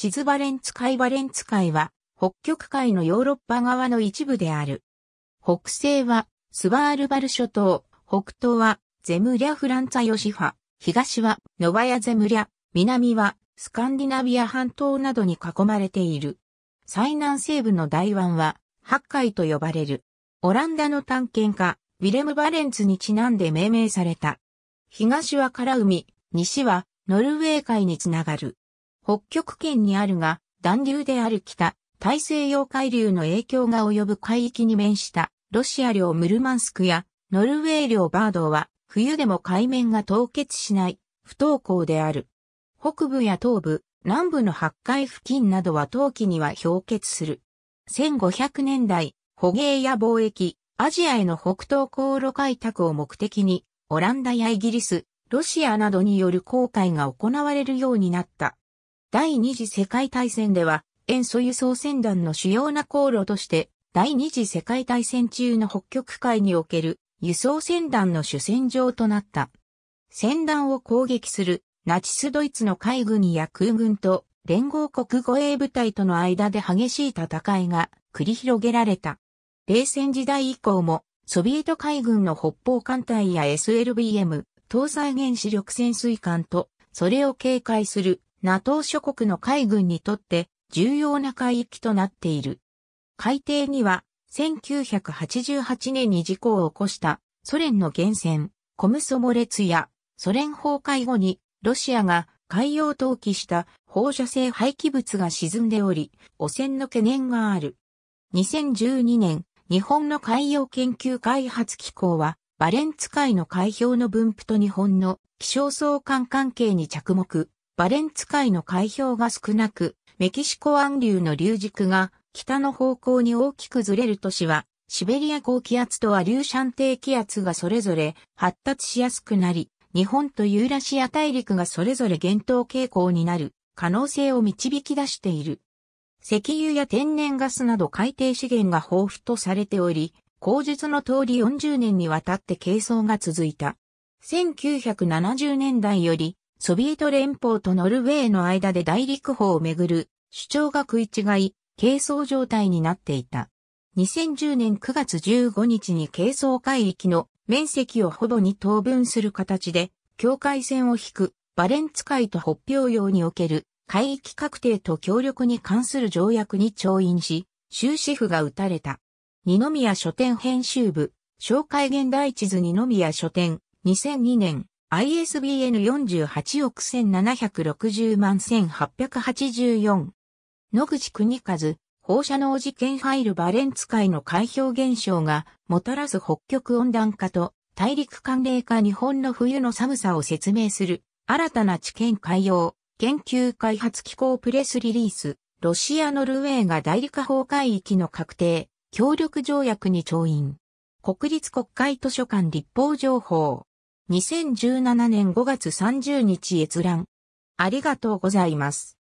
地図バレンツ海バレンツ海は、北極海のヨーロッパ側の一部である。北西は、スバールバル諸島、北東は、ゼムリャ・フランツァ・ヨシファ、東は、ノバヤ・ゼムリャ、南は、スカンディナビア半島などに囲まれている。最南西部の台湾は、八海と呼ばれる。オランダの探検家、ウィレム・バレンツにちなんで命名された。東は空海、西はノルウェー海につながる。北極圏にあるが、暖流である北、大西洋海流の影響が及ぶ海域に面した、ロシア領ムルマンスクや、ノルウェー領バードは、冬でも海面が凍結しない、不登校である。北部や東部、南部の八海付近などは冬季には氷結する。1500年代、捕鯨や貿易、アジアへの北東航路開拓を目的に、オランダやイギリス、ロシアなどによる航海が行われるようになった。第二次世界大戦では、塩素輸送船団の主要な航路として、第二次世界大戦中の北極海における輸送船団の主戦場となった。船団を攻撃するナチスドイツの海軍や空軍と連合国護衛部隊との間で激しい戦いが繰り広げられた。冷戦時代以降もソビエト海軍の北方艦隊や SLBM 搭載原子力潜水艦とそれを警戒する NATO 諸国の海軍にとって重要な海域となっている。海底には1988年に事故を起こしたソ連の源泉、コムソモツやソ連崩壊後にロシアが海洋投棄した放射性廃棄物が沈んでおり、汚染の懸念がある。2012年、日本の海洋研究開発機構は、バレンツ海の海氷の分布と日本の気象相関関係に着目。バレンツ海の海氷が少なく、メキシコ湾流の流軸が北の方向に大きくずれる都市は、シベリア高気圧とアリューシャン低気圧がそれぞれ発達しやすくなり、日本とユーラシア大陸がそれぞれ減等傾向になる可能性を導き出している。石油や天然ガスなど海底資源が豊富とされており、口述の通り40年にわたって係争が続いた。1970年代よりソビエト連邦とノルウェーの間で大陸法をめぐる主張が食い違い、係争状態になっていた。2010年9月15日に係争海域の面積をほぼに等分する形で、境界線を引くバレンツ海と北表洋における海域確定と協力に関する条約に調印し、終止符が打たれた。二宮書店編集部、紹介現代地図二宮書店、2002年、ISBN 48億1760万1884。野口国和、放射能事件ファイルバレンツ海の海氷現象がもたらす北極温暖化と大陸寒冷化日本の冬の寒さを説明する新たな知見海洋研究開発機構プレスリリースロシア・ノルウェーが大陸崩壊域の確定協力条約に調印国立国会図書館立法情報2017年5月30日閲覧。ありがとうございます。